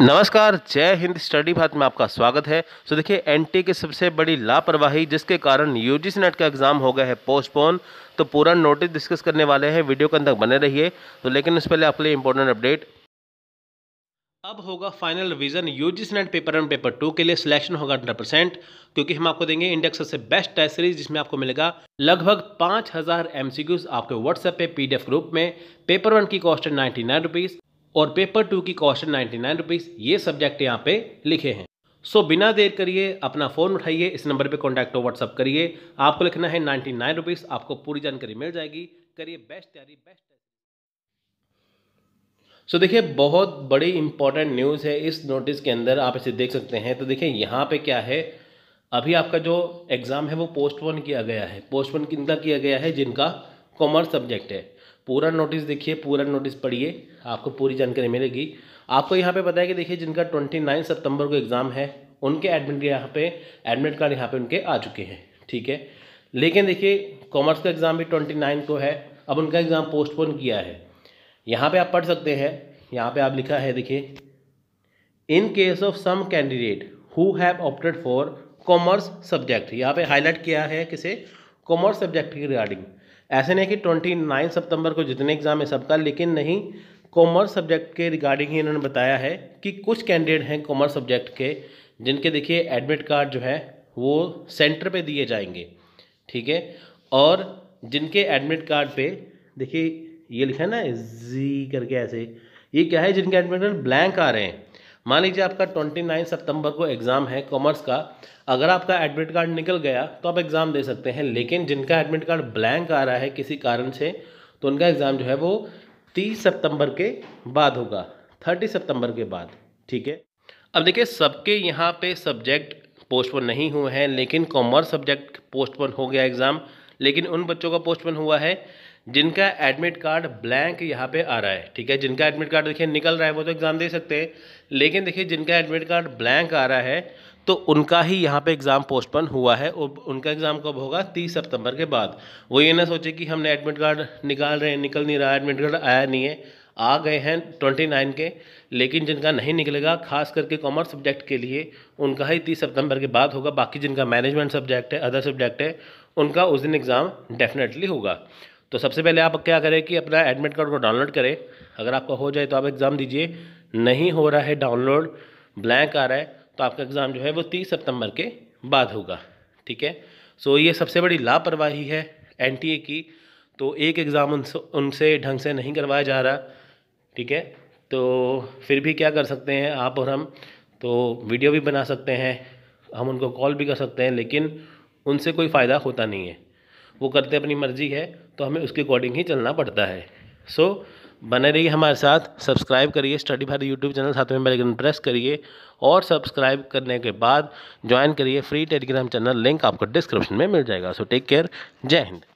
नमस्कार जय हिंद स्टडी भारत में आपका स्वागत है तो so, देखिए एनटी की सबसे बड़ी लापरवाही जिसके कारण यूजीसी नेट का एग्ज़ाम हो गया है पोस्टपोन तो पूरा नोटिस डिस्कस करने वाले हैं वीडियो के अंदर बने रहिए तो लेकिन उस पहले आपके लिए इंपॉर्टेंट अपडेट अब होगा final revision UGC NET paper one paper two के लिए सिलेक्शन होगा हंड्रेड परसेंट क्योंकि हम आपको देंगे इंडेक्स सबसे बेस्ट टेस्ट सीरीज जिसमें आपको मिलेगा लगभग पांच हज़ार एमसीक्यूज आपके व्हाट्सएप पे पीडीएफ ग्रुप में पेपर वन की कॉस्ट है नाइन्टी नाइन रुपीज़ और पेपर टू की कॉस्ट है नाइन्टी नाइन रुपीज़ ये सब्जेक्ट यहाँ पे लिखे हैं सो so, बिना देर करिए अपना फ़ोन उठाइए इस नंबर पे कॉन्टैक्ट हो व्हाट्सअप करिए आपको लिखना है नाइन्टी नाइन रुपीज़ आपको पूरी जानकारी मिल जाएगी करिए बेस्ट तैयारी बेस्ट सो so, देखिए बहुत बड़ी इंपॉर्टेंट न्यूज़ है इस नोटिस के अंदर आप इसे देख सकते हैं तो देखिए यहाँ पे क्या है अभी आपका जो एग्ज़ाम है वो पोस्टपोन किया गया है पोस्टपोन किनका किया गया है जिनका कॉमर्स सब्जेक्ट है पूरा नोटिस देखिए पूरा नोटिस पढ़िए आपको पूरी जानकारी मिलेगी आपको यहाँ पे बताया कि देखिए जिनका ट्वेंटी नाइन सितंबर को एग्ज़ाम है उनके एडमिट यहाँ पे एडमिट कार्ड यहाँ पे उनके आ चुके हैं ठीक है लेकिन देखिए कॉमर्स का एग्ज़ाम भी ट्वेंटी नाइन को है अब उनका एग्ज़ाम पोस्टपोन किया है यहाँ पर आप पढ़ सकते हैं यहाँ पर आप लिखा है देखिए in case of some candidate who have opted for commerce subject यहाँ पे हाईलाइट किया है किसे कॉमर्स सब्जेक्ट की रिगार्डिंग ऐसे नहीं कि ट्वेंटी नाइन सितंबर को जितने एग्ज़ाम है सबका लेकिन नहीं कॉमर्स सब्जेक्ट के रिगार्डिंग ही इन्होंने बताया है कि कुछ कैंडिडेट हैं कॉमर्स सब्जेक्ट के जिनके देखिए एडमिट कार्ड जो है वो सेंटर पे दिए जाएंगे ठीक है और जिनके एडमिट कार्ड पे देखिए ये लिखा है ना जी करके ऐसे ये क्या है जिनके एडमिट कार्ड ब्लैंक आ रहे हैं मान लीजिए आपका ट्वेंटी नाइन सितंबर को एग्ज़ाम है कॉमर्स का अगर आपका एडमिट कार्ड निकल गया तो आप एग्ज़ाम दे सकते हैं लेकिन जिनका एडमिट कार्ड ब्लैंक आ रहा है किसी कारण से तो उनका एग्ज़ाम जो है वो तीस सितंबर के बाद होगा थर्टी सितंबर के बाद ठीक है अब देखिए सबके यहाँ पे सब्जेक्ट पोस्टपोन नहीं हुए हैं लेकिन कॉमर्स सब्जेक्ट पोस्टपोन हो गया एग्ज़ाम लेकिन उन बच्चों का पोस्टपोन हुआ है जिनका एडमिट कार्ड ब्लैंक यहाँ पे आ रहा है ठीक है जिनका एडमिट कार्ड देखिए निकल रहा है वो तो एग्ज़ाम दे सकते हैं लेकिन देखिए जिनका एडमिट कार्ड ब्लैंक आ रहा है तो उनका ही यहाँ पे एग्ज़ाम पोस्टपन हुआ है और उनका एग्ज़ाम कब होगा तीस सितंबर के बाद वो ये ना सोचे कि हमने एडमिट कार्ड निकाल रहे हैं निकल नहीं रहा एडमिट कार्ड आया नहीं है आ गए हैं ट्वेंटी नाइन के लेकिन जिनका नहीं निकलेगा खास करके कॉमर्स सब्जेक्ट के लिए उनका ही तीस सितंबर के बाद होगा बाकी जिनका मैनेजमेंट सब्जेक्ट है अदर सब्जेक्ट है उनका उस दिन एग्ज़ाम डेफिनेटली होगा तो सबसे पहले आप क्या करें कि अपना एडमिट कार्ड को डाउनलोड करें अगर आपका हो जाए तो आप एग्ज़ाम दीजिए नहीं हो रहा है डाउनलोड ब्लैंक आ रहा है तो आपका एग्ज़ाम जो है वो तीस सितंबर के बाद होगा ठीक है सो ये सबसे बड़ी लापरवाही है एन की तो एक एग्ज़ाम उनसे ढंग से नहीं करवाया जा रहा ठीक है तो फिर भी क्या कर सकते हैं आप और हम तो वीडियो भी बना सकते हैं हम उनको कॉल भी कर सकते हैं लेकिन उनसे कोई फ़ायदा होता नहीं है वो करते अपनी मर्ज़ी है तो हमें उसके अकॉर्डिंग ही चलना पड़ता है सो so, बने रहिए हमारे साथ सब्सक्राइब करिए स्टडी भारत यूट्यूब चैनल साथ में बेल प्रेस करिए और सब्सक्राइब करने के बाद ज्वाइन करिए फ्री टेलीग्राम चैनल लिंक आपको डिस्क्रिप्शन में मिल जाएगा सो टेक केयर जय हिंद